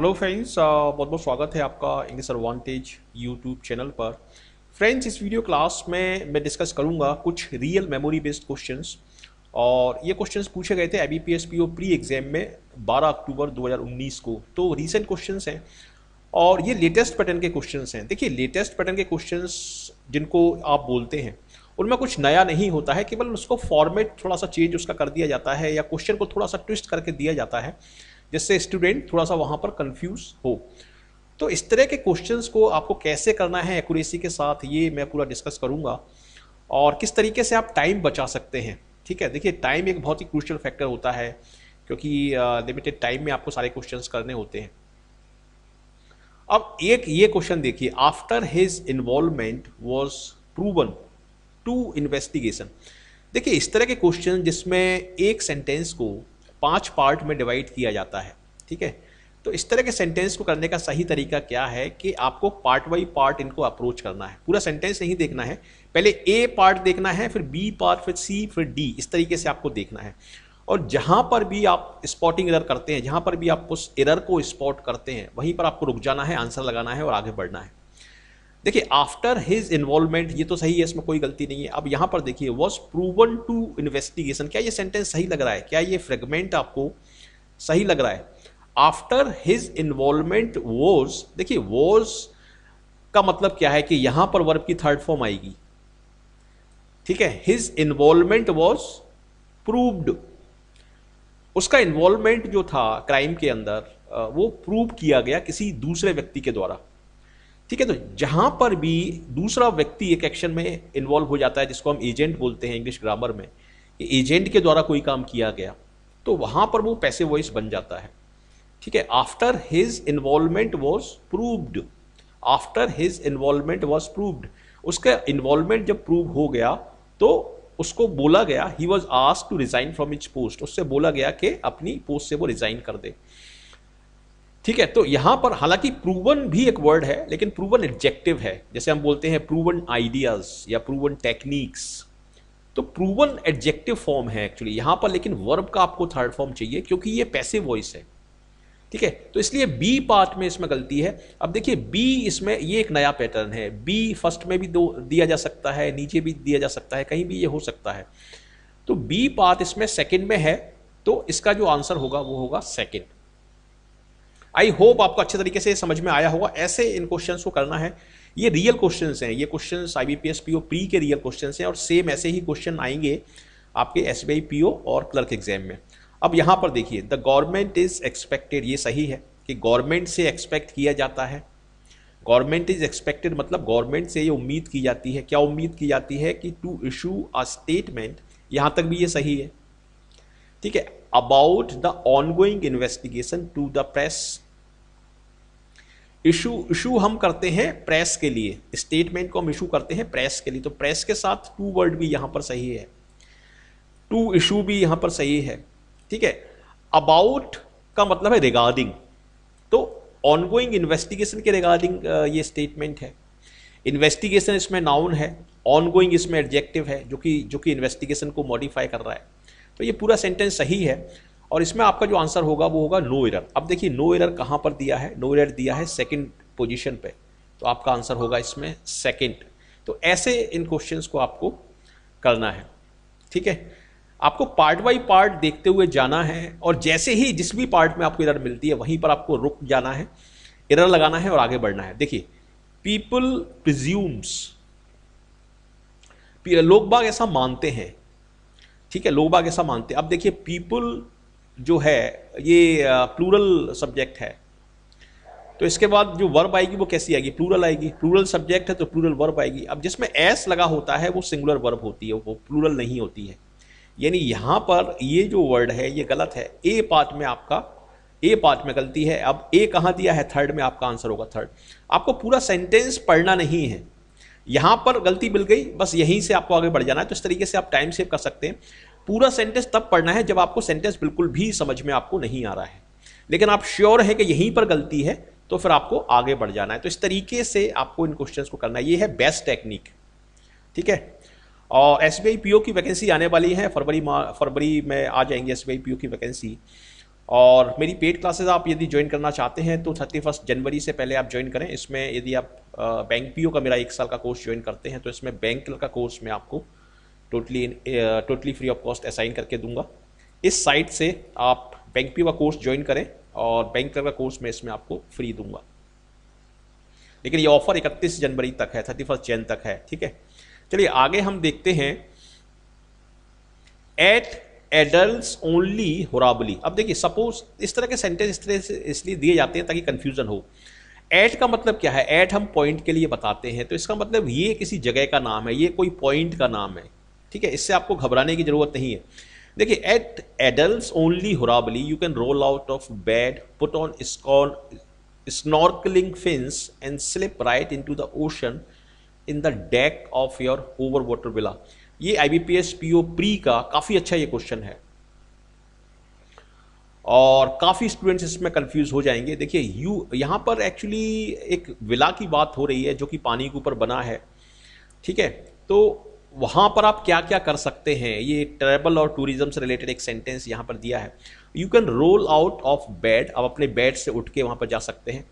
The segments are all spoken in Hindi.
हेलो फ्रेंड्स uh, बहुत बहुत स्वागत है आपका इंग्लिश एडवांटेज यूट्यूब चैनल पर फ्रेंड्स इस वीडियो क्लास में मैं डिस्कस करूंगा कुछ रियल मेमोरी बेस्ड क्वेश्चंस और ये क्वेश्चंस पूछे गए थे A B P S P O pre exam में 12 अक्टूबर 2019 को तो रीसेंट क्वेश्चंस हैं और ये लेटेस्ट पैटर्न के क्वेश्चन हैं देखिए लेटेस्ट पैटर्न के क्वेश्चन जिनको आप बोलते हैं उनमें कुछ नया नहीं होता है केवल उसको फॉर्मेट थोड़ा सा चेंज उसका कर दिया जाता है या क्वेश्चन को थोड़ा सा ट्विस्ट करके दिया जाता है जिससे स्टूडेंट थोड़ा सा वहां पर कंफ्यूज हो तो इस तरह के क्वेश्चंस को आपको कैसे करना है एक्यूरेसी के साथ ये मैं पूरा डिस्कस करूंगा और किस तरीके से आप टाइम बचा सकते हैं ठीक है देखिए टाइम एक बहुत ही क्रूशल फैक्टर होता है क्योंकि लिमिटेड uh, टाइम में आपको सारे क्वेश्चंस करने होते हैं अब एक ये क्वेश्चन देखिए after his involvement was proven to investigation देखिए इस तरह के क्वेश्चन जिसमें एक सेंटेंस को पांच पार्ट में डिवाइड किया जाता है ठीक है तो इस तरह के सेंटेंस को करने का सही तरीका क्या है कि आपको पार्ट बाई पार्ट इनको अप्रोच करना है पूरा सेंटेंस नहीं देखना है पहले ए पार्ट देखना है फिर बी पार्ट फिर सी फिर डी इस तरीके से आपको देखना है और जहाँ पर भी आप स्पॉटिंग एरर करते हैं जहाँ पर भी आप उस एरर को स्पॉट करते हैं वहीं पर आपको रुक जाना है आंसर लगाना है और आगे बढ़ना है देखिए आफ्टर हिज इन्वॉल्वमेंट ये तो सही है इसमें कोई गलती नहीं है अब यहां पर देखिए वॉज प्रूवन टू इन्वेस्टिगेशन क्या ये सेंटेंस सही लग रहा है क्या ये फ्रेगमेंट आपको सही लग रहा है आफ्टर हिज इन्वॉल्वमेंट वॉज देखिए वॉज का मतलब क्या है कि यहां पर वर्ब की थर्ड फॉर्म आएगी ठीक है हिज इन्वॉल्वमेंट वॉज प्रूव्ड उसका इन्वॉल्वमेंट जो था क्राइम के अंदर वो प्रूव किया गया किसी दूसरे व्यक्ति के द्वारा ठीक है तो जहां पर भी दूसरा व्यक्ति एक एक्शन में इन्वॉल्व हो जाता है जिसको हम एजेंट बोलते हैं इंग्लिश ग्रामर में एजेंट के द्वारा कोई काम किया गया तो वहां पर वो पैसे वॉइस बन जाता है ठीक है after his involvement was proved after his involvement was proved उसका इन्वॉल्वमेंट जब प्रूव हो गया तो उसको बोला गया he was ask to resign from each post उससे बोला गया कि अपनी पोस्ट से वो रिजाइन कर दे ठीक है तो यहां पर हालांकि प्रूवन भी एक वर्ड है लेकिन प्रूवन एडजेक्टिव है जैसे हम बोलते हैं प्रूवन आइडियाज या प्रूवन टेक्निक्स तो प्रूवन एडजेक्टिव फॉर्म है एक्चुअली यहां पर लेकिन वर्ब का आपको थर्ड फॉर्म चाहिए क्योंकि ये पैसिव वॉइस है ठीक है तो इसलिए बी पार्ट में इसमें गलती है अब देखिए बी इसमें ये एक नया पैटर्न है बी फर्स्ट में भी दो दिया जा सकता है नीचे भी दिया जा सकता है कहीं भी ये हो सकता है तो बी पार्ट इसमें सेकेंड में है तो इसका जो आंसर होगा वो होगा सेकेंड आई होप आपको अच्छे तरीके से समझ में आया होगा ऐसे इन क्वेश्चन को करना है ये रियल क्वेश्चन हैं ये question I B P S P O pre के रियल क्वेश्चन हैं और सेम ऐसे ही क्वेश्चन आएंगे आपके S B I P O और क्लर्क एग्जाम में अब यहाँ पर देखिए द गवर्नमेंट इज एक्सपेक्टेड ये सही है कि गवर्नमेंट से एक्सपेक्ट किया जाता है गवर्नमेंट इज एक्सपेक्टेड मतलब गवर्नमेंट से ये उम्मीद की जाती है क्या उम्मीद की जाती है कि टू इशू अ स्टेटमेंट यहाँ तक भी ये सही है ठीक है about the ongoing investigation to the press issue issue हम करते हैं प्रेस के लिए स्टेटमेंट को हम इशू करते हैं प्रेस के लिए तो प्रेस के साथ टू वर्ड भी यहां पर सही है टू इशू भी यहां पर सही है ठीक है अबाउट का मतलब है रिगार्डिंग तो ऑनगोइंग इन्वेस्टिगेशन के रिगार्डिंग ये स्टेटमेंट है इन्वेस्टिगेशन इसमें नाउन है ऑनगोइंग इसमें एडजेक्टिव है जो कि जो कि इन्वेस्टिगेशन को मॉडिफाई कर रहा है तो ये पूरा सेंटेंस सही है और इसमें आपका जो आंसर होगा वो होगा नो एरर अब देखिए नो एरर कहाँ पर दिया है नो एरर दिया है सेकंड पोजीशन पे तो आपका आंसर होगा इसमें सेकंड तो ऐसे इन क्वेश्चंस को आपको करना है ठीक है आपको पार्ट बाई पार्ट देखते हुए जाना है और जैसे ही जिस भी पार्ट में आपको एरर मिलती है वहीं पर आपको रुक जाना है एरर लगाना है और आगे बढ़ना है देखिए पीपल प्रिज्यूम्स लोग बाग ऐसा मानते हैं ठीक है लोग बाग ऐसा मानते अब देखिए पीपल जो है ये प्लूरल सब्जेक्ट है तो इसके बाद जो वर्ब आएगी वो कैसी आएगी प्लूरल आएगी प्लूरल सब्जेक्ट है तो प्लूरल वर्ब आएगी अब जिसमें एस लगा होता है वो सिंगुलर वर्ब होती है वो प्लूरल नहीं होती है यानी यहाँ पर ये जो वर्ड है ये गलत है ए पार्ट में आपका ए पार्ट में गलती है अब ए कहाँ दिया है थर्ड में आपका आंसर होगा थर्ड आपको पूरा सेंटेंस पढ़ना नहीं है यहाँ पर गलती मिल गई बस यहीं से आपको आगे बढ़ जाना है तो इस तरीके से आप टाइम सेव कर सकते हैं पूरा सेंटेंस तब पढ़ना है जब आपको सेंटेंस बिल्कुल भी समझ में आपको नहीं आ रहा है लेकिन आप श्योर हैं कि यहीं पर गलती है तो फिर आपको आगे बढ़ जाना है तो इस तरीके से आपको इन क्वेश्चन को करना है ये है बेस्ट टेक्निक ठीक है और एस बी की वैकेंसी आने वाली है फरवरी फरवरी में आ जाएंगे एस बी की वैकेंसी और मेरी पेड क्लासेस आप यदि ज्वाइन करना चाहते हैं तो थर्टी फर्स्ट जनवरी से पहले आप ज्वाइन करें इसमें यदि आप बैंक पी का मेरा एक साल का कोर्स ज्वाइन करते हैं तो इसमें बैंक का कोर्स मैं आपको totally totally free of cost assign करके दूंगा इस साइट से आप बैंक पी का कोर्स ज्वाइन करें और बैंक का कोर्स मैं इसमें आपको फ्री दूंगा लेकिन ये ऑफर इकतीस जनवरी तक है थर्टी फर्स्ट जैन तक है ठीक है चलिए आगे हम देखते हैं एट एडल्ट ओनली होराबली अब देखिए सपोज इस तरह के सेंटेंस इस तरह से इसलिए दिए जाते हैं ताकि कन्फ्यूजन हो ऐट का मतलब क्या है एट हम पॉइंट के लिए बताते हैं तो इसका मतलब ये किसी जगह का नाम है ये कोई पॉइंट का नाम है ठीक है इससे आपको घबराने की ज़रूरत नहीं है देखिए एट एडल्ट ओनली होराबली you can roll out of bed put on scone and slip right into the ocean in the deck of your over water villa ये I B P S pre का काफ़ी अच्छा ये क्वेश्चन है और काफ़ी स्टूडेंट्स इसमें कंफ्यूज हो जाएंगे देखिए यू यहां पर एक्चुअली एक विला की बात हो रही है जो कि पानी के ऊपर बना है ठीक है तो वहां पर आप क्या क्या कर सकते हैं ये ट्रेवल और टूरिज्म से रिलेटेड एक सेंटेंस यहां पर दिया है you can roll out of bed आप अपने बेड से उठ के वहां पर जा सकते हैं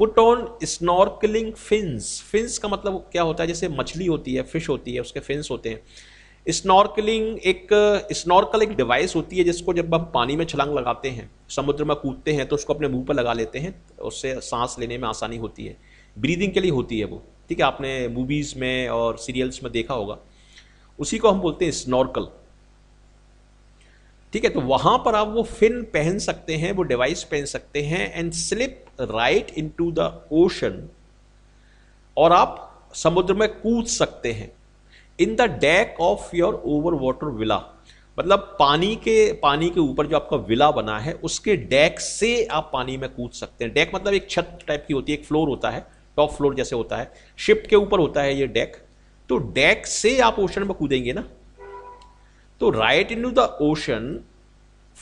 put on snorkelling fins fins का मतलब क्या होता है जैसे मछली होती है फिश होती है उसके फिन्स होते हैं स्नॉर्कलिंग एक स्नॉर्कल एक डिवाइस होती है जिसको जब हम पानी में छलांग लगाते हैं समुद्र में कूदते हैं तो उसको अपने मुंह पर लगा लेते हैं उससे सांस लेने में आसानी होती है ब्रीदिंग के लिए होती है वो ठीक है आपने मूवीज़ में और सीरियल्स में देखा होगा उसी को हम बोलते हैं स्नॉर्कल ठीक है तो वहां पर आप वो फिन पहन सकते हैं वो डिवाइस पहन सकते हैं and slip right into the ocean और आप समुद्र में कूद सकते हैं in the deck of your over water villa मतलब पानी के पानी के ऊपर जो आपका विला बना है उसके डैक से आप पानी में कूद सकते हैं डैक मतलब एक छत टाइप की होती है एक फ्लोर होता है टॉप फ्लोर जैसे होता है शिप के ऊपर होता है ये डैक तो डैक से आप ओशन में कूदेंगे ना तो right in the ocean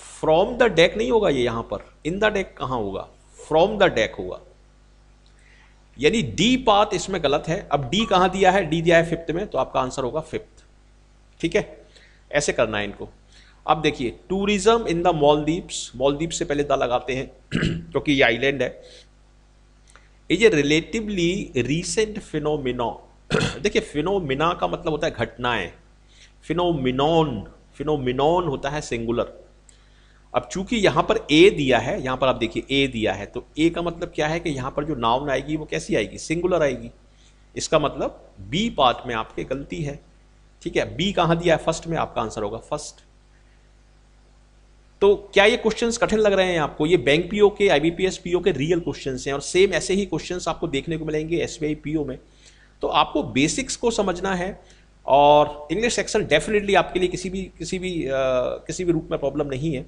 from the deck नहीं होगा ये यहां पर इन द डेक कहां होगा फ्रॉम द डेक होगा यानी डी पाथ इसमें गलत है अब डी कहां दिया है डी दिया है फिफ्थ में तो आपका आंसर होगा फिफ्थ ठीक है ऐसे करना है इनको अब देखिए टूरिज्म इन द मॉलदीप्स मॉलदीप से पहले दा लगाते हैं क्योंकि ये आइलैंड है is a relatively recent phenomena देखिए फिनोमिना का मतलब होता है घटनाएं फिनोमिनोन फिनोमिनोन होता है सिंगुलर अब चूंकि यहां पर ए दिया है यहां पर आप देखिए ए दिया है तो ए का मतलब क्या है कि यहां पर जो नाउन आएगी वो कैसी आएगी सिंगुलर आएगी इसका मतलब बी पार्ट में आपके गलती है ठीक है बी कहां दिया है फर्स्ट में आपका आंसर होगा फर्स्ट तो क्या ये क्वेश्चंस कठिन लग रहे हैं आपको ये बैंक पीओ के आईबीपीएस पीओ के रियल क्वेश्चंस हैं और सेम ऐसे ही क्वेश्चंस आपको देखने को मिलेंगे एसबीआई पीओ में तो आपको बेसिक्स को समझना है और इंग्लिश एक्सेल डेफिनेटली आपके लिए किसी भी किसी भी आ, किसी भी रूप में प्रॉब्लम नहीं है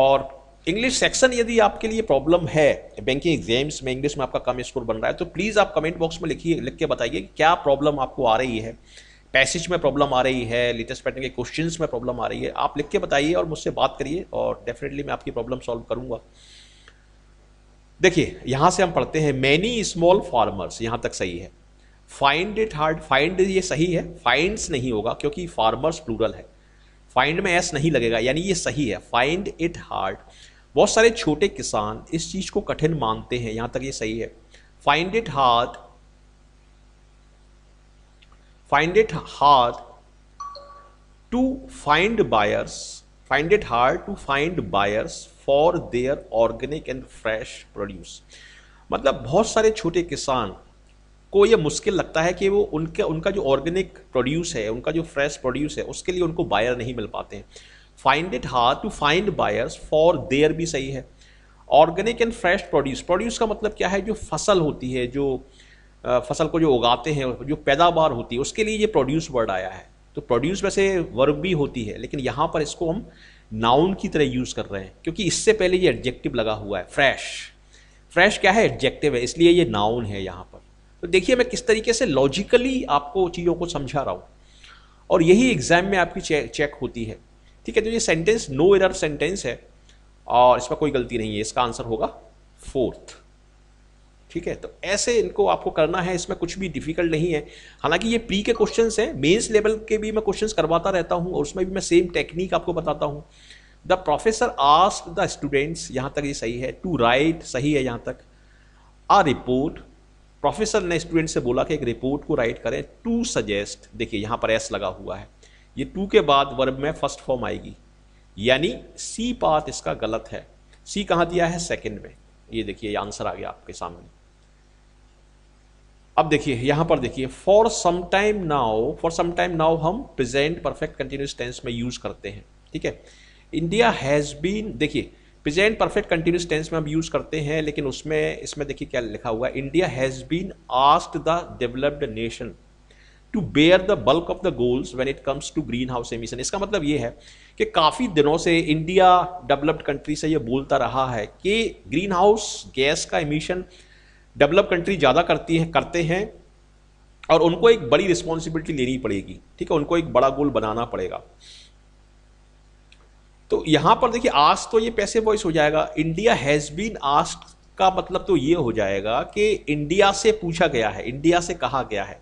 और इंग्लिश सेक्शन यदि आपके लिए प्रॉब्लम है बैंकिंग एग्जाम्स में इंग्लिश में आपका कम स्कोर बन रहा है तो प्लीज़ आप कमेंट बॉक्स में लिखिए लिख के बताइए कि क्या प्रॉब्लम आपको आ रही है पैसेज में प्रॉब्लम आ रही है लेटेस्ट पैटर्न के क्वेश्चन में प्रॉब्लम आ रही है आप लिख के बताइए और मुझसे बात करिए और डेफिनेटली मैं आपकी प्रॉब्लम सॉल्व करूंगा देखिए यहाँ से हम पढ़ते हैं मैनी स्मॉल फार्मर्स यहाँ तक सही है फाइंड इट हार्ड फाइंड ये सही है फाइंड्स नहीं होगा क्योंकि फार्मर्स प्लूरल है फाइंड में एस नहीं लगेगा यानी ये सही है फाइंड इट हार्ड बहुत सारे छोटे किसान इस चीज़ को कठिन मानते हैं यहां तक ये सही है find it hard find it hard to find buyers find it hard to find buyers for their organic and fresh produce मतलब बहुत सारे छोटे किसान को ये मुश्किल लगता है कि वो उनके उनका जो ऑर्गेनिक प्रोड्यूस है उनका जो फ्रेश प्रोड्यूस है उसके लिए उनको बायर नहीं मिल पाते हैं find it hard to find buyers for their भी सही है organic and fresh produce produce का मतलब क्या है जो फसल होती है जो फसल को जो उगाते हैं जो पैदावार होती है उसके लिए ये प्रोड्यूस वर्ड आया है तो प्रोड्यूस वैसे वर्ब भी होती है लेकिन यहाँ पर इसको हम नाउन की तरह यूज़ कर रहे हैं क्योंकि इससे पहले ये एडजेक्टिव लगा हुआ है फ्रेश फ्रेश क्या है एडजेक्टिव है इसलिए ये नाउन है यहाँ पर तो देखिए मैं किस तरीके से लॉजिकली आपको चीज़ों को समझा रहा हूँ और यही एग्ज़ाम में आपकी चेक चेक होती है ठीक है तो ये सेंटेंस नो एर सेंटेंस है और इसमें कोई गलती नहीं है इसका आंसर होगा फोर्थ ठीक है तो ऐसे इनको आपको करना है इसमें कुछ भी डिफिकल्ट नहीं है हालांकि ये प्री के क्वेश्चन हैं मेंस लेवल के भी मैं क्वेश्चन करवाता रहता हूँ और उसमें भी मैं सेम टेक्निक आपको बताता हूँ the professor ask the students यहाँ तक ये सही है टू राइट सही है यहाँ तक आ रिपोर्ट प्रोफेसर ने स्टूडेंट से बोला कि एक रिपोर्ट को राइट करें टू सजेस्ट देखिए यहाँ पर एस लगा हुआ है ये टू के बाद वर्ब में फर्स्ट फॉर्म आएगी यानी सी पाथ इसका गलत है सी कहाँ दिया है सेकंड में ये देखिए आंसर आ गया आपके सामने अब देखिए यहां पर देखिए for some time now for some time now हम प्रेजेंट परफेक्ट कंटिन्यूस टेंस में यूज करते हैं ठीक है इंडिया हैज़ बीन देखिए प्रेजेंट परफेक्ट कंटिन्यूस टेंस में हम यूज़ करते हैं लेकिन उसमें इसमें देखिए क्या लिखा हुआ है India has been asked the developed nation to bear the bulk of the goals when it comes to greenhouse emission इसका मतलब ये है कि काफ़ी दिनों से इंडिया डेवलप्ड कंट्री से ये बोलता रहा है कि ग्रीन हाउस गैस का एमिशन डेवलप कंट्री ज़्यादा करती हैं करते हैं और उनको एक बड़ी रिस्पॉन्सिबिलिटी लेनी पड़ेगी ठीक है उनको एक बड़ा गोल बनाना पड़ेगा तो यहां पर देखिए आज तो ये पैसे वॉइस हो जाएगा इंडिया हैज़ बीन आस्ट का मतलब तो ये हो जाएगा कि इंडिया से पूछा गया है इंडिया से कहा गया है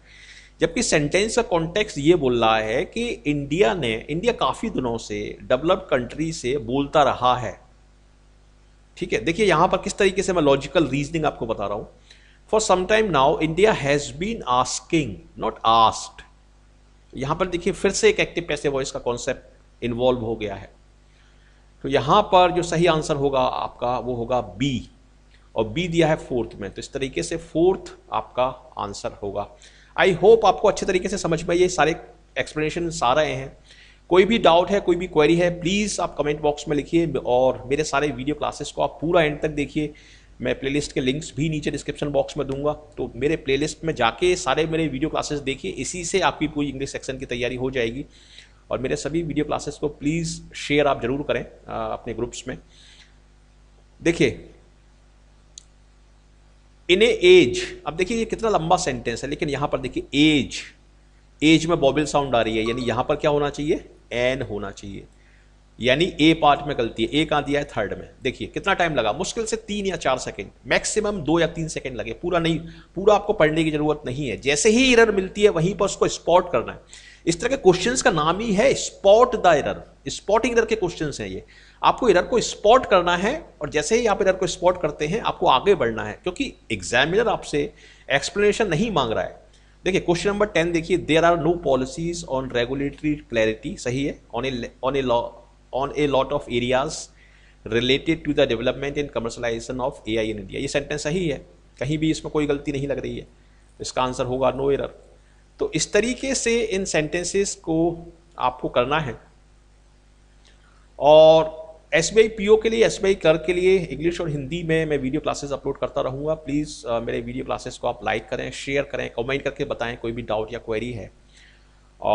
जबकि सेंटेंस का कॉन्टेक्स्ट ये बोल रहा है कि इंडिया ने इंडिया काफ़ी दिनों से डेवलप्ड कंट्री से बोलता रहा है ठीक है देखिए यहां पर किस तरीके से मैं लॉजिकल रीजनिंग आपको बता रहा हूँ for some time now India has been asking not asked यहां पर देखिए फिर से एक एक्टिव पैसे वॉइस का कॉन्सेप्ट इन्वॉल्व हो गया है तो यहाँ पर जो सही आंसर होगा आपका वो होगा बी और बी दिया है फोर्थ में तो इस तरीके से फोर्थ आपका आंसर होगा आई होप आपको अच्छे तरीके से समझ में ये सारे एक्सप्लेनेशन आ रहे हैं कोई भी डाउट है कोई भी क्वेरी है प्लीज़ आप कमेंट बॉक्स में लिखिए और मेरे सारे वीडियो क्लासेस को आप पूरा एंड तक देखिए मैं प्लेलिस्ट के लिंक्स भी नीचे डिस्क्रिप्शन बॉक्स में दूंगा तो मेरे प्लेलिस्ट में जाके सारे मेरे वीडियो क्लासेस देखिए इसी से आपकी पूरी इंग्लिश सेक्शन की तैयारी हो जाएगी और मेरे सभी वीडियो क्लासेस को प्लीज़ शेयर आप ज़रूर करें अपने ग्रुप्स में देखिए इन एज अब देखिए ये कितना लंबा सेंटेंस है लेकिन यहां पर देखिए एज एज में बॉबिल साउंड आ रही है यानी यहां पर क्या होना चाहिए एन होना चाहिए यानी ए पार्ट में गलती है ए कहाँ दिया है थर्ड में देखिए कितना टाइम लगा मुश्किल से तीन या चार सेकंड मैक्सिमम दो या तीन सेकंड लगे पूरा नहीं पूरा आपको पढ़ने की जरूरत नहीं है जैसे ही इरर मिलती है वहीं पर उसको स्पॉट करना है इस तरह के क्वेश्चंस का नाम ही है spot the error spotting error के क्वेश्चंस हैं ये आपको एरर को स्पॉट करना है और जैसे ही आप एरर को स्पॉट करते हैं आपको आगे बढ़ना है क्योंकि एग्जामिनर आपसे एक्सप्लेनेशन नहीं मांग रहा है देखिए क्वेश्चन नंबर टेन देखिए there are no policies on regulatory clarity सही है on a on a law on a lot of areas related to the development and commercialisation of A I in India ये सेंटेंस सही है कहीं भी इसमें कोई गलती नहीं लग रही है इसका आंसर होगा नो एरर तो इस तरीके से इन सेंटेंसेस को आपको करना है और एस बी के लिए एस बी क्लर्क के लिए इंग्लिश और हिंदी में मैं वीडियो क्लासेस अपलोड करता रहूँगा प्लीज़ uh, मेरे वीडियो क्लासेस को आप लाइक करें शेयर करें कमेंट करके बताएं कोई भी डाउट या क्वेरी है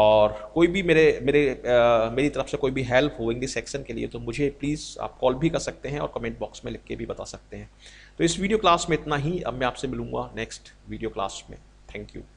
और कोई भी मेरे मेरे आ, uh, मेरी तरफ से कोई भी हेल्प हो इंग्लिश सेक्शन के लिए तो मुझे प्लीज़ आप कॉल भी कर सकते हैं और कमेंट बॉक्स में लिख के भी बता सकते हैं तो इस वीडियो क्लास में इतना ही अब मैं आपसे मिलूँगा नेक्स्ट वीडियो क्लास में थैंक यू